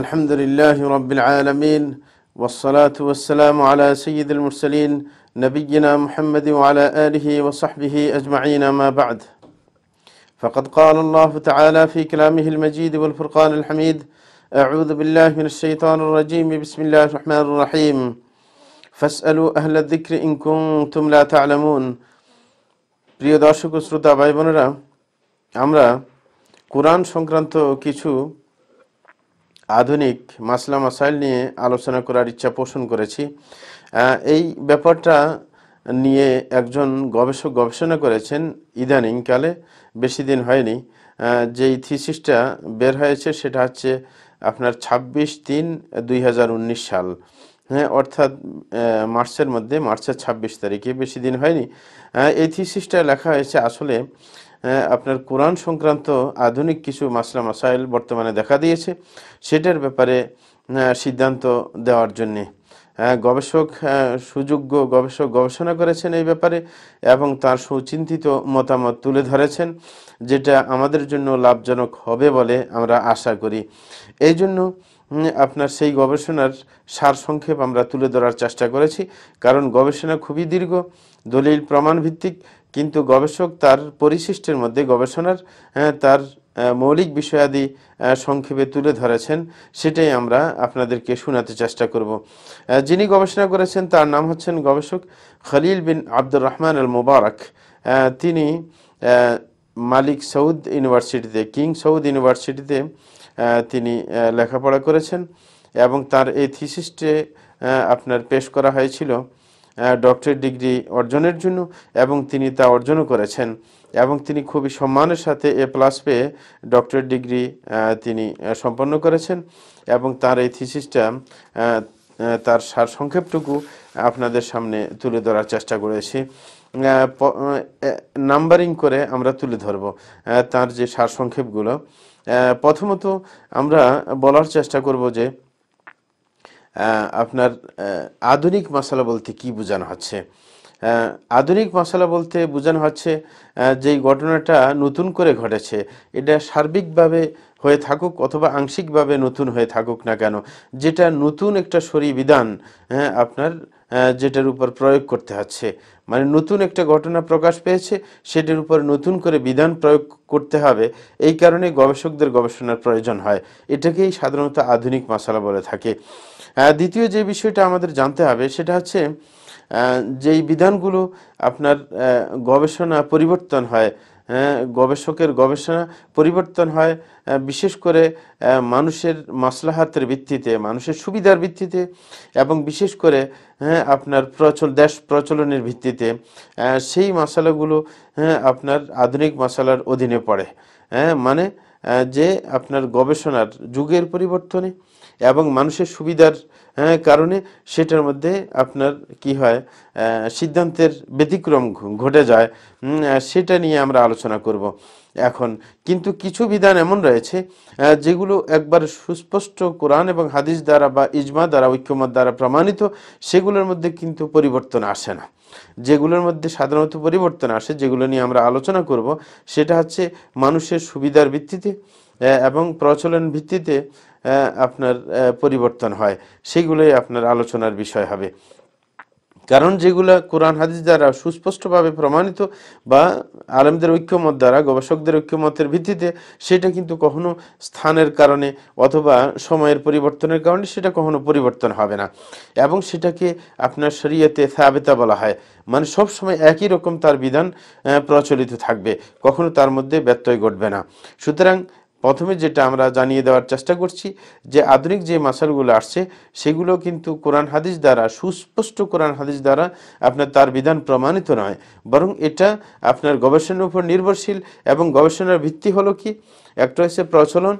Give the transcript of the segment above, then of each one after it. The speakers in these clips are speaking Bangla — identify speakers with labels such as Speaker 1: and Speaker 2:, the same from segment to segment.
Speaker 1: الحمد لله رب العالمين والصلاة والسلام على سيد المرسلين نبينا محمد وعلى آله وصحبه أجمعين ما بعد فقد قال الله تعالى في كلامه المجيد والفرقان الحميد أعوذ بالله من الشيطان الرجيم بسم الله الرحمن الرحيم فاسألوا أهل الذكر إن كنتم لا تعلمون بريد দর্শক سرطة بايبونرا عمرا قرآن شنكرانتو كيشو আধুনিক মাসলা মাসাইল নিয়ে আলোচনা করার ইচ্ছা পোষণ করেছি এই ব্যাপারটা নিয়ে একজন গবেষক গবেষণা করেছেন ইদানিংকালে বেশি দিন হয়নি যেই থিসিসটা বের হয়েছে সেটা হচ্ছে আপনার ২৬ তিন দুই সাল হ্যাঁ অর্থাৎ মার্চের মধ্যে মার্চের ২৬ তারিখে বেশি দিন হয়নি এই থিসিসটা লেখা হয়েছে আসলে আপনার কোরআন সংক্রান্ত আধুনিক কিছু মাসলা মাসাইল বর্তমানে দেখা দিয়েছে সেটার ব্যাপারে সিদ্ধান্ত দেওয়ার জন্যে গবেষক সুযোগ্য গবেষক গবেষণা করেছেন এই ব্যাপারে এবং তার সুচিন্তিত মতামত তুলে ধরেছেন যেটা আমাদের জন্য লাভজনক হবে বলে আমরা আশা করি এই জন্য আপনার সেই গবেষণার সারসংক্ষেপ আমরা তুলে ধরার চেষ্টা করেছি কারণ গবেষণা খুবই দীর্ঘ দলিল প্রমাণ ভিত্তিক কিন্তু গবেষক তার পরিশিষ্টের মধ্যে গবেষণার তার মৌলিক বিষয়াদি সংক্ষেপে তুলে ধরেছেন সেটাই আমরা আপনাদেরকে শোনাতে চেষ্টা করব যিনি গবেষণা করেছেন তার নাম হচ্ছেন গবেষক খলিল বিন আব্দুর রহমান আল মুবারক তিনি মালিক সৌদ ইউনিভার্সিটিতে কিং সৌদ ইউনিভার্সিটিতে তিনি লেখাপড়া করেছেন এবং তার এই থিসিসটে আপনার পেশ করা হয়েছিল ডক্টরেট ডিগ্রি অর্জনের জন্য এবং তিনি তা অর্জনও করেছেন এবং তিনি খুবই সম্মানের সাথে এ প্লাস পেয়ে ডক্টরেট ডিগ্রি তিনি সম্পন্ন করেছেন এবং তার এই থিসিসটা তার সারসংক্ষেপটুকু আপনাদের সামনে তুলে ধরার চেষ্টা করেছি নাম্বারিং করে আমরা তুলে ধরব তার যে সারসংক্ষেপগুলো প্রথমত আমরা বলার চেষ্টা করব যে আপনার আধুনিক মশলা বলতে কি বোঝানো হচ্ছে আধুনিক মশলা বলতে বোঝানো হচ্ছে যে ঘটনাটা নতুন করে ঘটেছে এটা সার্বিকভাবে হয়ে থাকুক অথবা আংশিকভাবে নতুন হয়ে থাকুক না কেন যেটা নতুন একটা শরী বিধান হ্যাঁ আপনার যেটার উপর প্রয়োগ করতে হচ্ছে মানে নতুন একটা ঘটনা প্রকাশ পেয়েছে সেটার উপর নতুন করে বিধান প্রয়োগ করতে হবে এই কারণে গবেষকদের গবেষণার প্রয়োজন হয় এটাকেই সাধারণত আধুনিক মশলা বলে থাকে হ্যাঁ, দ্বিতীয় যে বিষয়টা আমাদের জানতে হবে সেটা হচ্ছে যেই বিধানগুলো আপনার গবেষণা পরিবর্তন হয় হ্যাঁ, গবেষকের গবেষণা পরিবর্তন হয় বিশেষ করে মানুষের মাসলাহাতের ভিত্তিতে মানুষের সুবিধার ভিত্তিতে এবং বিশেষ করে হ্যাঁ আপনার প্রচল দেশ প্রচলনের ভিত্তিতে সেই মশালাগুলো হ্যাঁ আপনার আধুনিক মশালার অধীনে পড়ে হ্যাঁ মানে যে আপনার গবেষণার যুগের পরিবর্তনে এবং মানুষের সুবিধার হ্যাঁ, কারণে সেটার মধ্যে আপনার কি হয় সিদ্ধান্তের ব্যতিক্রম ঘটে যায় সেটা নিয়ে আমরা আলোচনা করব এখন কিন্তু কিছু বিধান এমন রয়েছে যেগুলো একবার সুস্পষ্ট কোরআন এবং হাদিস দ্বারা বা ইজমা দ্বারা ঐক্যমত দ্বারা প্রমাণিত সেগুলোর মধ্যে কিন্তু পরিবর্তন আসে না যেগুলোর মধ্যে সাধারণত পরিবর্তন আসে যেগুলো নিয়ে আমরা আলোচনা করব সেটা হচ্ছে মানুষের সুবিধার ভিত্তিতে এবং প্রচলন ভিত্তিতে আপনার পরিবর্তন হয় সেগুলোই আপনার আলোচনার বিষয় হবে কারণ যেগুলা কোরআন হাদিস দ্বারা সুস্পষ্টভাবে প্রমাণিত বা আলেমদের ঐক্যমত দ্বারা গবেষকদের ঐক্যমতের ভিত্তিতে সেটা কিন্তু কখনো স্থানের কারণে অথবা সময়ের পরিবর্তনের কারণে সেটা কখনো পরিবর্তন হবে না এবং সেটাকে আপনার শরীয়তে সাবেতা বলা হয় মানে সব সময় একই রকম তার বিধান প্রচলিত থাকবে কখনো তার মধ্যে ব্যত্যয় ঘটবে না সুতরাং প্রথমে যেটা আমরা জানিয়ে দেওয়ার চেষ্টা করছি যে আধুনিক যে মাসালগুলো আসছে সেগুলো কিন্তু কোরআন হাদিস দ্বারা সুস্পষ্ট কোরআন হাদিস দ্বারা আপনার তার বিধান প্রমাণিত নয় বরং এটা আপনার গবেষণার উপর নির্ভরশীল এবং গবেষণার ভিত্তি হলো কি একটা হচ্ছে প্রচলন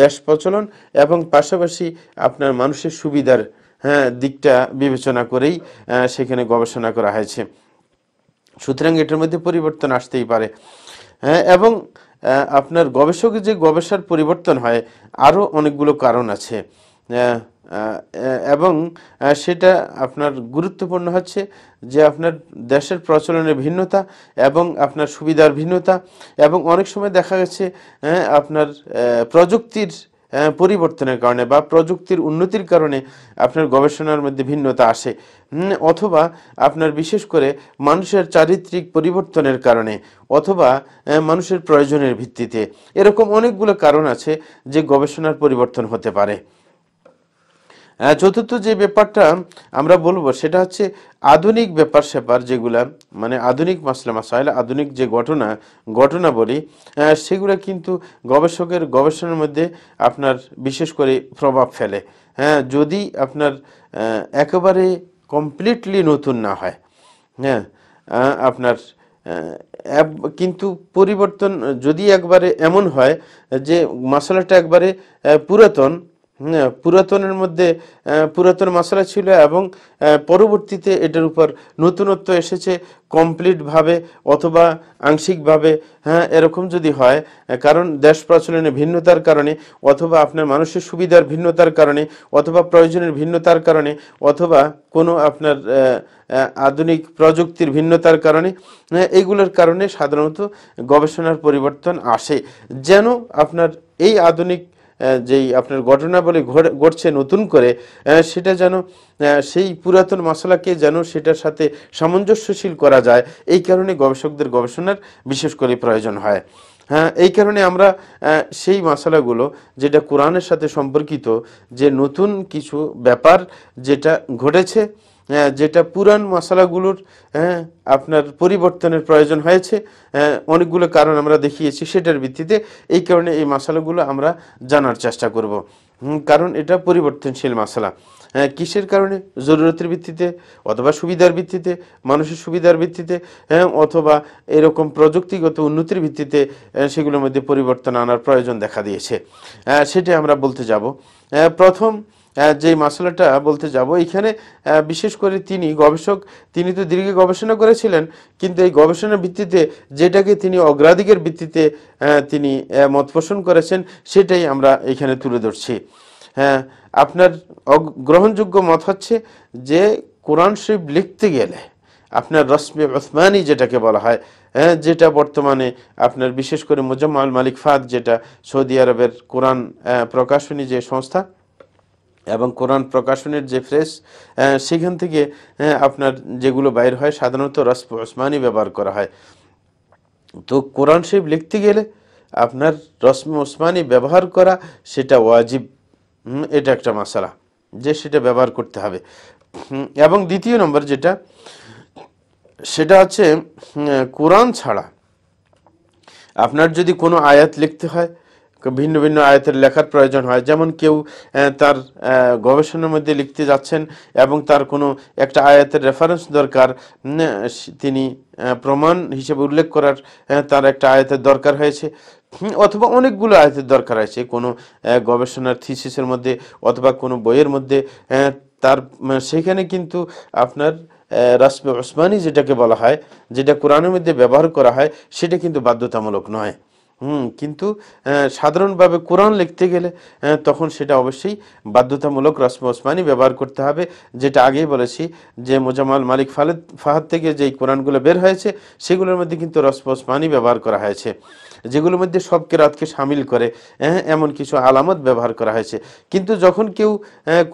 Speaker 1: দেশ প্রচলন এবং পাশাপাশি আপনার মানুষের সুবিধার হ্যাঁ দিকটা বিবেচনা করেই সেখানে গবেষণা করা হয়েছে সুতরাং এটার মধ্যে পরিবর্তন আসতেই পারে হ্যাঁ এবং আপনার গবেষক যে গবেষণার পরিবর্তন হয় আরও অনেকগুলো কারণ আছে এবং সেটা আপনার গুরুত্বপূর্ণ হচ্ছে যে আপনার দেশের প্রচলনের ভিন্নতা এবং আপনার সুবিধার ভিন্নতা এবং অনেক সময় দেখা গেছে আপনার প্রযুক্তির পরিবর্তনের কারণে বা প্রযুক্তির উন্নতির কারণে আপনার গবেষণার মধ্যে ভিন্নতা আসে অথবা আপনার বিশেষ করে মানুষের চারিত্রিক পরিবর্তনের কারণে অথবা মানুষের প্রয়োজনের ভিত্তিতে এরকম অনেকগুলো কারণ আছে যে গবেষণার পরিবর্তন হতে পারে চতুর্থ যে ব্যাপারটা আমরা বলবো সেটা হচ্ছে আধুনিক ব্যাপার স্যাপার যেগুলা মানে আধুনিক মাসলা মাসাইল আধুনিক যে ঘটনা ঘটনা বলি সেগুলো কিন্তু গবেষকের গবেষণার মধ্যে আপনার বিশেষ করে প্রভাব ফেলে হ্যাঁ যদি আপনার একেবারে কমপ্লিটলি নতুন না হয় হ্যাঁ আপনার কিন্তু পরিবর্তন যদি একবারে এমন হয় যে মশলাটা একবারে পুরাতন পুরাতনের মধ্যে পুরাতন মশলা ছিল এবং পরবর্তীতে এটার উপর নতুনত্ব এসেছে কমপ্লিটভাবে অথবা আংশিকভাবে হ্যাঁ এরকম যদি হয় কারণ দেশ প্রচলনে ভিন্নতার কারণে অথবা আপনার মানুষের সুবিধার ভিন্নতার কারণে অথবা প্রয়োজনের ভিন্নতার কারণে অথবা কোনো আপনার আধুনিক প্রযুক্তির ভিন্নতার কারণে হ্যাঁ, এইগুলোর কারণে সাধারণত গবেষণার পরিবর্তন আসে যেন আপনার এই আধুনিক যেই আপনার ঘটনাবলী ঘটছে নতুন করে সেটা যেন সেই পুরাতন মশলাকে যেন সেটার সাথে সামঞ্জস্যশীল করা যায় এই কারণে গবেষকদের গবেষণার বিশেষ করে প্রয়োজন হয় হ্যাঁ এই কারণে আমরা সেই মশালাগুলো যেটা কোরআনের সাথে সম্পর্কিত যে নতুন কিছু ব্যাপার যেটা ঘটেছে হ্যাঁ, যেটা পুরান মশলাগুলোর হ্যাঁ, আপনার পরিবর্তনের প্রয়োজন হয়েছে হ্যাঁ, অনেকগুলো কারণ আমরা দেখিয়েছি সেটার ভিত্তিতে এই কারণে এই মশলাগুলো আমরা জানার চেষ্টা করব কারণ এটা পরিবর্তনশীল মশলা কিসের কারণে জরুরতের ভিত্তিতে অথবা সুবিধার ভিত্তিতে মানুষের সুবিধার ভিত্তিতে হ্যাঁ অথবা এরকম প্রযুক্তিগত উন্নতির ভিত্তিতে সেগুলোর মধ্যে পরিবর্তন আনার প্রয়োজন দেখা দিয়েছে সেটা আমরা বলতে যাব প্রথম যে মাসালাটা বলতে যাব এখানে বিশেষ করে তিনি গবেষক তিনি তো দীর্ঘ গবেষণা করেছিলেন কিন্তু এই গবেষণার ভিত্তিতে যেটাকে তিনি অগ্রাধিকের ভিত্তিতে তিনি মত পোষণ করেছেন সেটাই আমরা এখানে তুলে ধরছি হ্যাঁ আপনার গ্রহণযোগ্য মত হচ্ছে যে কোরআন শরীফ লিখতে গেলে আপনার রশ্মি ওসমানি যেটাকে বলা হয় হ্যাঁ যেটা বর্তমানে আপনার বিশেষ করে মুজাম্মাল মালিক ফাদ যেটা সৌদি আরবের কোরআন প্রকাশনী যে সংস্থা এবং কোরআন প্রকাশনের যে ফ্রেশ সেখান থেকে আপনার যেগুলো বাইর হয় সাধারণত রস ওসমানি ব্যবহার করা হয় তো কোরআন শরীফ লিখতে গেলে আপনার রসম ওসমানি ব্যবহার করা সেটা ওয়াজিব এটা একটা মশালা যে সেটা ব্যবহার করতে হবে এবং দ্বিতীয় নম্বর যেটা সেটা হচ্ছে কোরআন ছাড়া আপনার যদি কোনো আয়াত লিখতে হয় ভিন্ন ভিন্ন আয়াতের লেখার প্রয়োজন হয় যেমন কেউ তার গবেষণার মধ্যে লিখতে যাচ্ছেন এবং তার কোনো একটা আয়াতের রেফারেন্স দরকার তিনি প্রমাণ হিসেবে উল্লেখ করার তার একটা আয়াতের দরকার হয়েছে অথবা অনেকগুলো আয়াতের দরকার আছে কোনো গবেষণার থিসিসের মধ্যে অথবা কোনো বইয়ের মধ্যে তার সেখানে কিন্তু আপনার রাসমে ওসমানি যেটাকে বলা হয় যেটা কোরআনের মধ্যে ব্যবহার করা হয় সেটা কিন্তু বাধ্যতামূলক নয় হুম কিন্তু সাধারণভাবে কোরআন লিখতে গেলে তখন সেটা অবশ্যই বাধ্যতামূলক রসম ওসমানি ব্যবহার করতে হবে যেটা আগেই বলেছি যে মোজামাল মালিক ফালেদ ফাহাদ থেকে যেই কোরআনগুলো বের হয়েছে সেগুলোর মধ্যে কিন্তু রসম ওসমানি ব্যবহার করা হয়েছে যেগুলোর মধ্যে সব কেরাতকে সামিল করে হ্যাঁ, এমন কিছু আলামত ব্যবহার করা হয়েছে কিন্তু যখন কেউ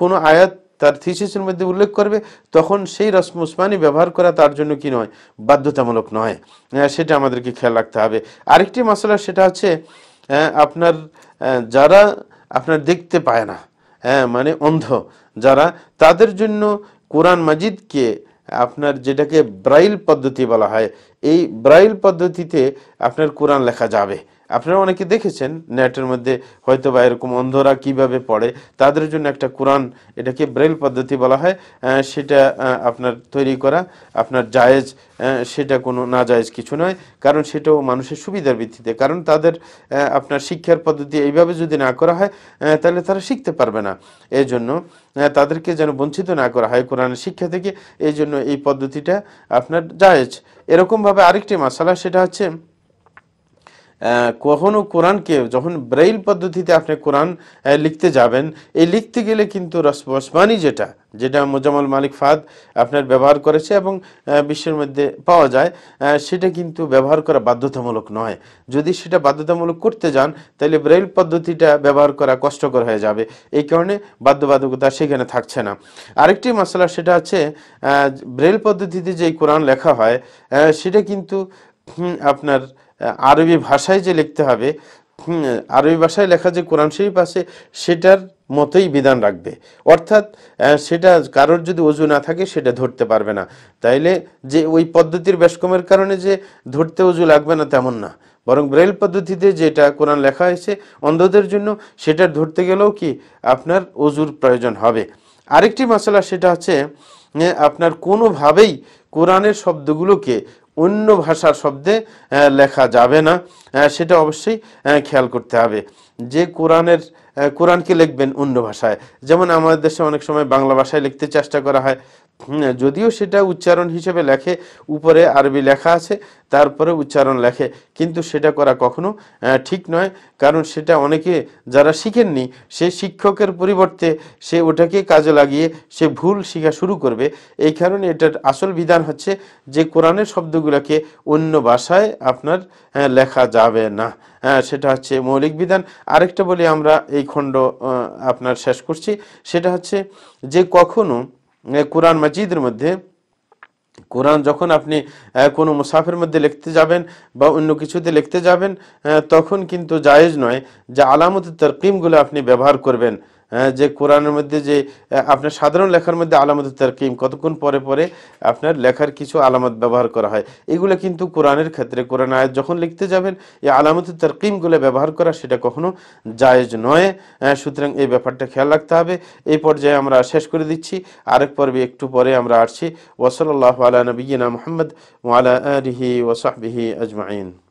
Speaker 1: কোনো আয়াত তার থিসিসের মধ্যে উল্লেখ করবে তখন সেই রসম উসমানি ব্যবহার করা তার জন্য কি নয় বাধ্যতামূলক নয় হ্যাঁ, সেটা আমাদেরকে খেয়াল রাখতে হবে আরেকটি মশলা সেটা হচ্ছে হ্যাঁ, আপনার হ্যাঁ, যারা আপনার দেখতে পায় না হ্যাঁ মানে অন্ধ যারা তাদের জন্য কোরআন মাজিদকে আপনার যেটাকে ব্রাইল পদ্ধতি বলা হয় এই ব্রাইল পদ্ধতিতে আপনার কোরআন লেখা যাবে আপনারা অনেকে দেখেছেন নেটের মধ্যে হয়তো বা এরকম অন্ধরা কিভাবে পড়ে তাদের জন্য একটা কোরআন এটাকে ব্রেল পদ্ধতি বলা হয় সেটা আপনার তৈরি করা আপনার জায়েজ সেটা কোনো না জায়েজ কিছু নয় কারণ সেটাও মানুষের সুবিধার ভিত্তিতে কারণ তাদের আপনার শিক্ষার পদ্ধতি এইভাবে যদি না করা হয় তাহলে তারা শিখতে পারবে না এই জন্য তাদেরকে যেন বঞ্চিত না করা হয় কোরআনের শিক্ষা থেকে এই জন্য এই পদ্ধতিটা আপনার জায়েজ এরকমভাবে আরেকটি মশালা সেটা হচ্ছে কখনো কোরআনকে যখন ব্রেইল পদ্ধতিতে আপনি কোরআন লিখতে যাবেন এই লিখতে গেলে কিন্তু রসমানি যেটা যেটা মোজামল মালিক ফাদ আপনার ব্যবহার করেছে এবং বিশ্বের মধ্যে পাওয়া যায় সেটা কিন্তু ব্যবহার করা বাধ্যতামূলক নয় যদি সেটা বাধ্যতামূলক করতে যান তাহলে ব্রেইল পদ্ধতিটা ব্যবহার করা কষ্টকর হয়ে যাবে এই কারণে বাধ্যবাধকতা সেখানে থাকছে না আরেকটি মশলা সেটা আছে ব্রেইল পদ্ধতিতে যেই কোরআন লেখা হয় সেটা কিন্তু আপনার আরবি ভাষায় যে লিখতে হবে আরবি ভাষায় লেখা যে কোরআন শরীফ আছে সেটার মতোই বিধান রাখবে অর্থাৎ সেটা কারোর যদি অজু না থাকে সেটা ধরতে পারবে না তাইলে যে ওই পদ্ধতির ব্যাসকমের কারণে যে ধরতে অজু লাগবে না তেমন না বরং ব্রেল পদ্ধতিতে যেটা কোরআন লেখা হয়েছে অন্ধদের জন্য সেটা ধরতে গেলেও কি আপনার অজুর প্রয়োজন হবে আরেকটি মশলা সেটা হচ্ছে আপনার কোনোভাবেই কোরআনের শব্দগুলোকে অন্য ভাষার শব্দে লেখা যাবে না সেটা অবশ্যই খেয়াল করতে হবে যে কোরআনের কোরআনকে লিখবেন অন্য ভাষায় যেমন আমাদের দেশে অনেক সময় বাংলা ভাষায় লিখতে চেষ্টা করা হয় যদিও সেটা উচ্চারণ হিসেবে লেখে উপরে আরবি লেখা আছে তারপরে উচ্চারণ লেখে কিন্তু সেটা করা কখনো ঠিক নয় কারণ সেটা অনেকে যারা শিখেননি সে শিক্ষকের পরিবর্তে সে ওটাকে কাজে লাগিয়ে সে ভুল শেখা শুরু করবে এই কারণে এটার আসল বিধান হচ্ছে যে কোরআনের শব্দগুলোকে অন্য ভাষায় আপনার লেখা যাবে না সেটা হচ্ছে মৌলিক বিধান আরেকটা বলি আমরা এই খণ্ড আপনার শেষ করছি সেটা হচ্ছে যে কখনো কোরআন মাজিদের মধ্যে কোরআন যখন আপনি কোনো মুসাফের মধ্যে লিখতে যাবেন বা অন্য কিছুতে লিখতে যাবেন তখন কিন্তু জায়েজ নয় যে আলামত তরকিমগুলো আপনি ব্যবহার করবেন হ্যাঁ, যে কোরআনের মধ্যে যে আপনার সাধারণ লেখার মধ্যে আলামত তারকিম কতক্ষণ পরে পরে আপনার লেখার কিছু আলামত ব্যবহার করা হয় এগুলো কিন্তু কোরআনের ক্ষেত্রে কোরআন আয়াত যখন লিখতে যাবেন এই আলামত তারকিমগুলো ব্যবহার করা সেটা কখনো জায়েজ নয় হ্যাঁ, সুতরাং এই ব্যাপারটা খেয়াল রাখতে হবে এই পর্যায়ে আমরা শেষ করে দিচ্ছি আরেক পর্বে একটু পরে আমরা আসছি ওসল আল্লাহ আলা নবীনা মোহাম্মদ ওয়ালা আলহি ওসাহবিহি আজমাইন